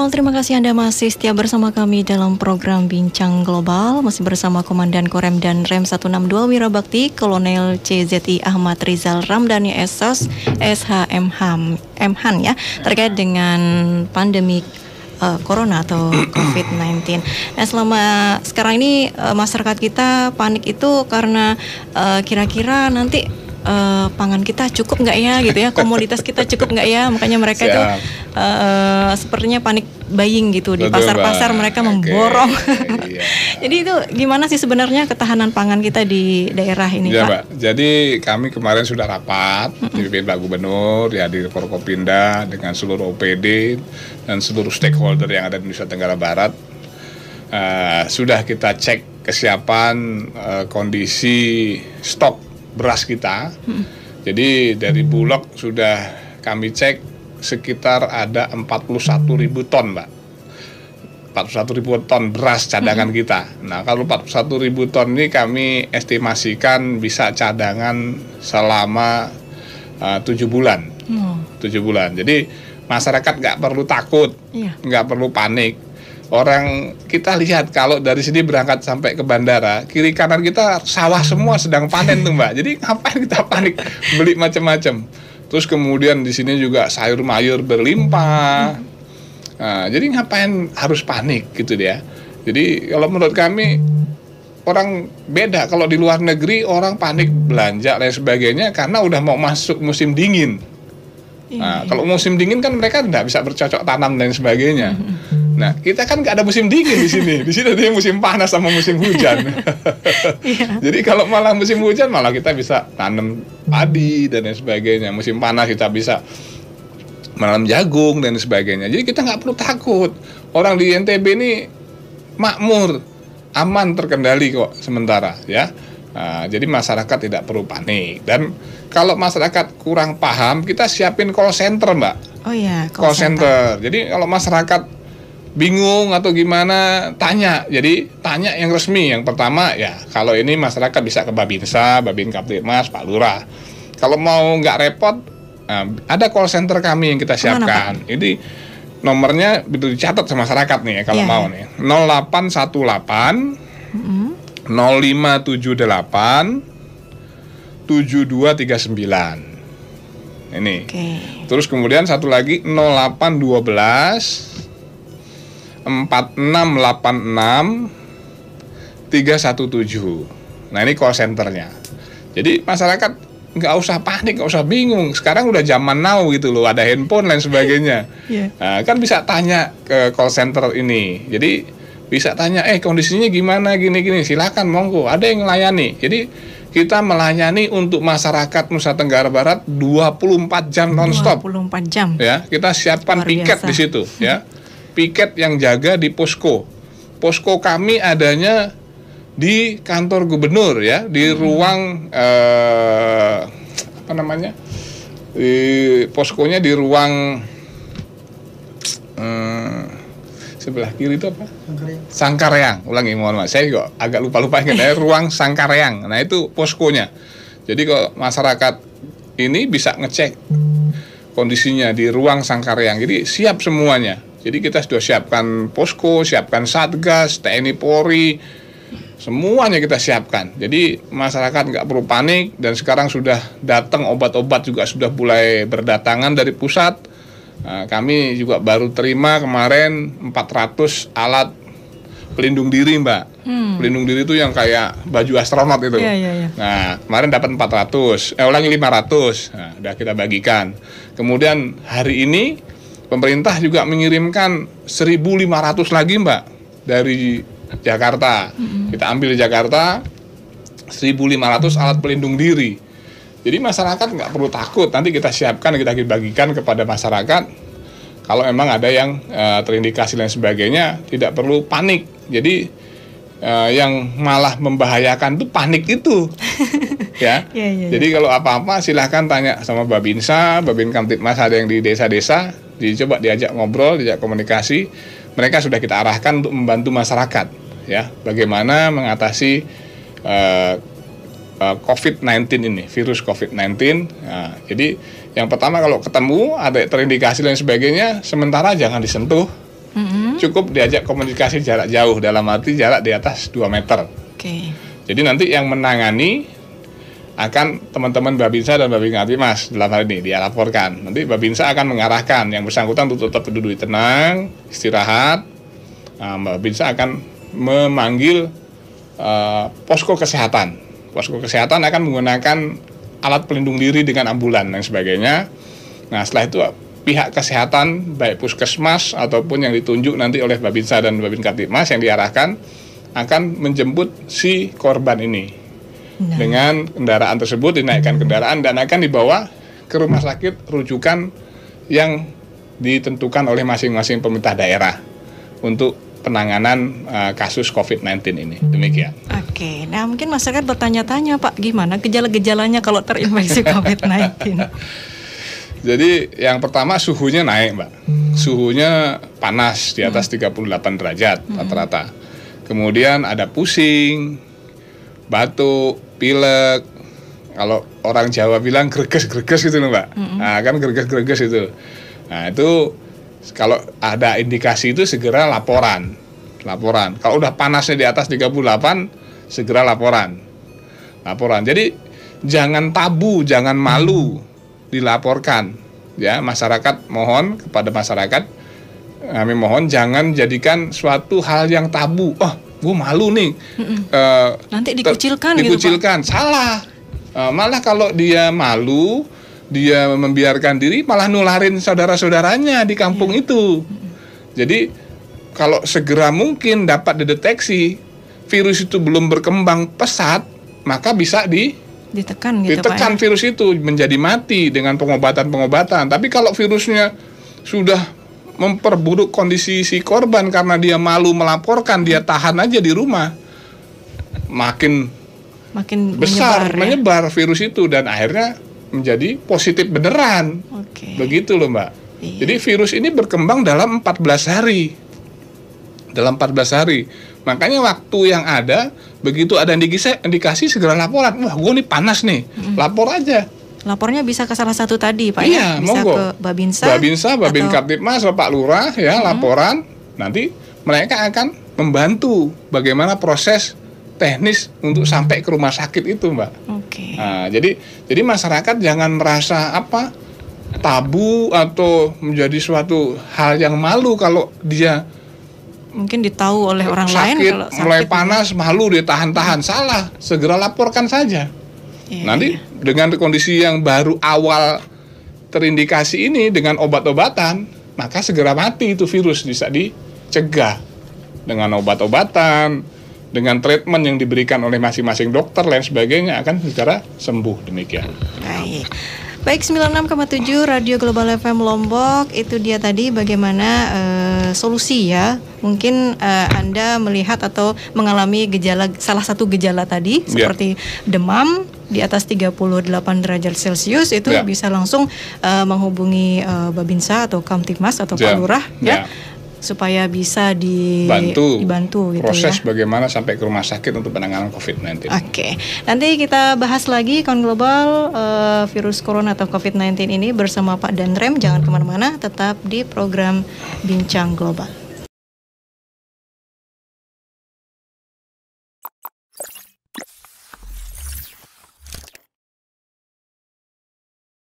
Global. Terima kasih Anda masih setia bersama kami dalam program Bincang Global. Masih bersama Komandan Korem dan Rem 162 Wirabakti, Kolonel CZI Ahmad Rizal Ramdhani Esos, M MHAN ya, terkait dengan pandemi uh, corona atau COVID-19. Nah, selama sekarang ini uh, masyarakat kita panik itu karena eh, kira-kira uh, nanti uh, pangan kita cukup nggak ya gitu ya, komoditas kita cukup nggak ya, makanya mereka itu tuh uh, sepertinya panik buying gitu di pasar-pasar mereka memborong. Okay. Iya. Jadi itu gimana sih sebenarnya ketahanan pangan kita di daerah ini, ya, Pak? Jadi kami kemarin sudah rapat mm -hmm. Pak Gubernur, ya di Forkopinda dengan seluruh OPD dan seluruh stakeholder yang ada di Nusa Tenggara Barat. Uh, sudah kita cek kesiapan uh, kondisi stok beras kita. -hmm. Jadi dari Bulog sudah kami cek sekitar ada 41 ribu ton, Mbak. 41 ribu ton beras cadangan hmm. kita. Nah, kalau 41 ribu ton ini kami estimasikan bisa cadangan selama eh, tujuh bulan, oh. tujuh bulan. Jadi masyarakat nggak perlu takut, iya. nggak yeah. perlu panik. Orang kita lihat kalau dari sini berangkat sampai ke bandara, kiri kanan kita sawah semua sedang panen tuh mbak. Jadi ngapain kita panik beli macam-macam? Terus kemudian di sini juga sayur mayur berlimpah. Nah, jadi ngapain harus panik gitu dia. Jadi kalau menurut kami orang beda kalau di luar negeri orang panik belanja dan sebagainya karena udah mau masuk musim dingin. Iya, nah, iya. kalau musim dingin kan mereka tidak bisa bercocok tanam dan sebagainya. Mm-hmm. Nah, hmm. kita kan nggak ada musim dingin di sini. Di sini ada musim panas sama musim hujan. Iya. Jadi kalau malah musim hujan malah kita bisa tanam padi dan lain sebagainya. Musim panas kita bisa menanam jagung dan lain sebagainya. Jadi kita nggak perlu takut. Orang di NTB ini makmur, aman terkendali kok sementara ya. Nah, jadi masyarakat tidak perlu panik dan kalau masyarakat kurang paham kita siapin call center mbak. Oh iya Call, call center. center. Jadi kalau masyarakat bingung atau gimana tanya jadi tanya yang resmi yang pertama ya kalau ini masyarakat bisa ke Babinsa, Babin mas Pak Lurah kalau mau nggak repot eh, ada call center kami yang kita siapkan ini nomornya itu dicatat sama masyarakat nih ya, kalau yeah. mau iya. nih 0818 mm -hmm. 0578 7239 ini okay. terus kemudian satu lagi 0812 4686 317 nah ini call centernya jadi masyarakat nggak usah panik nggak usah bingung sekarang udah zaman now gitu loh ada handphone dan sebagainya yeah. nah, kan bisa tanya ke call center ini jadi bisa tanya eh kondisinya gimana gini gini silakan monggo ada yang melayani jadi kita melayani untuk masyarakat Nusa Tenggara Barat 24 jam nonstop. 24 jam. Ya, kita siapkan piket di situ ya. piket yang jaga di posko. Posko kami adanya di kantor gubernur ya, di hmm. ruang eh, apa namanya? Di poskonya di ruang eh, sebelah kiri itu apa? Sangkareang. Sangkareang. Ulangi mohon maaf, saya kok agak lupa-lupa ingat ya, ruang Sangkareang. Nah, itu poskonya. Jadi kok masyarakat ini bisa ngecek kondisinya di ruang Sangkareang. Jadi siap semuanya. Jadi kita sudah siapkan posko, siapkan satgas, TNI Polri, semuanya kita siapkan. Jadi masyarakat nggak perlu panik dan sekarang sudah datang obat-obat juga sudah mulai berdatangan dari pusat. Nah, kami juga baru terima kemarin 400 alat pelindung diri mbak. Hmm. Pelindung diri itu yang kayak baju astronot itu. Yeah, yeah, yeah. Nah kemarin dapat 400, eh ulangi 500, nah, udah kita bagikan. Kemudian hari ini pemerintah juga mengirimkan 1.500 lagi mbak dari Jakarta. Kita ambil di Jakarta 1.500 alat pelindung diri. Jadi masyarakat nggak perlu takut. Nanti kita siapkan, kita bagikan kepada masyarakat. Kalau memang ada yang e, terindikasi dan sebagainya, tidak perlu panik. Jadi e, yang malah membahayakan itu panik itu. ya. Yeah, yeah, yeah. Jadi kalau apa-apa silahkan tanya sama Babinsa, Babin Kamtipmas ada yang di desa-desa dicoba diajak ngobrol, diajak komunikasi. Mereka sudah kita arahkan untuk membantu masyarakat ya, bagaimana mengatasi uh, eh, uh, eh, COVID-19 ini, virus COVID-19. Nah, jadi yang pertama kalau ketemu ada terindikasi dan sebagainya, sementara jangan disentuh. Mm-hmm. Cukup diajak komunikasi jarak jauh dalam arti jarak di atas 2 meter. Okay. Jadi nanti yang menangani akan teman-teman Babinsa dan Babin Mas dalam hal ini dia laporkan. Nanti Babinsa akan mengarahkan yang bersangkutan untuk tetap duduk tenang, istirahat. Nah, Babinsa akan memanggil uh, posko kesehatan. Posko kesehatan akan menggunakan alat pelindung diri dengan ambulan dan sebagainya. Nah, setelah itu pihak kesehatan baik puskesmas ataupun yang ditunjuk nanti oleh Babinsa dan Babin Mas yang diarahkan akan menjemput si korban ini Nah. Dengan kendaraan tersebut dinaikkan nah. kendaraan dan akan dibawa ke rumah sakit rujukan yang ditentukan oleh masing-masing pemerintah daerah untuk penanganan uh, kasus COVID-19 ini. Hmm. Demikian. Oke, nah mungkin masyarakat bertanya-tanya Pak, gimana gejala-gejalanya kalau terinfeksi COVID-19? Jadi yang pertama suhunya naik, Mbak. Hmm. Suhunya panas di atas hmm. 38 derajat hmm. rata-rata. Hmm. Kemudian ada pusing, batuk, pilek kalau orang Jawa bilang greges greges gitu loh mbak mm-hmm. nah kan greges greges itu nah itu kalau ada indikasi itu segera laporan laporan kalau udah panasnya di atas 38 segera laporan laporan jadi jangan tabu jangan malu mm-hmm. dilaporkan ya masyarakat mohon kepada masyarakat kami mohon jangan jadikan suatu hal yang tabu oh gue malu nih mm -mm. Uh, nanti dikucilkan dikucilkan gitu, Pak. salah uh, malah kalau dia malu dia membiarkan diri malah nularin saudara-saudaranya di kampung yeah. itu mm -mm. jadi kalau segera mungkin dapat dideteksi virus itu belum berkembang pesat maka bisa di ditekan gitu ditekan Pak, ya? virus itu menjadi mati dengan pengobatan-pengobatan tapi kalau virusnya sudah memperburuk kondisi si korban karena dia malu melaporkan, dia tahan aja di rumah. Makin makin besar menyebar, ya? virus itu dan akhirnya menjadi positif beneran. Okay. Begitu loh, Mbak. Iya. Jadi virus ini berkembang dalam 14 hari. Dalam 14 hari. Makanya waktu yang ada begitu ada indikasi, indikasi segera laporan. Wah, gue nih panas nih. Mm. Lapor aja. Lapornya bisa ke salah satu tadi, Pak iya, ya. Bisa monggo. ke Babinsa. Babinsa, Babin atau... Kaptipmas, Bapak Lurah ya, hmm. laporan. Nanti mereka akan membantu bagaimana proses teknis untuk sampai ke rumah sakit itu, Mbak. Oke. Okay. Nah, jadi jadi masyarakat jangan merasa apa tabu atau menjadi suatu hal yang malu kalau dia mungkin ditahu oleh orang sakit, lain kalau sakit mulai panas malu ditahan-tahan salah segera laporkan saja Yeah, Nanti iya. dengan kondisi yang baru awal terindikasi ini dengan obat-obatan, maka segera mati itu virus bisa dicegah dengan obat-obatan, dengan treatment yang diberikan oleh masing-masing dokter lain sebagainya akan secara sembuh demikian. Baik. Baik 96,7 Radio Global FM Lombok itu dia tadi bagaimana uh, solusi ya mungkin uh, Anda melihat atau mengalami gejala salah satu gejala tadi yeah. seperti demam di atas 38 derajat Celcius itu yeah. bisa langsung uh, menghubungi uh, eh, Babinsa atau Kamtibmas atau yeah. Lurah yeah. ya supaya bisa di, dibantu gitu proses ya. bagaimana sampai ke rumah sakit untuk penanganan COVID-19. Oke, okay. nanti kita bahas lagi kon global uh, virus corona atau COVID-19 ini bersama Pak Danrem. Jangan kemana-mana, tetap di program Bincang Global.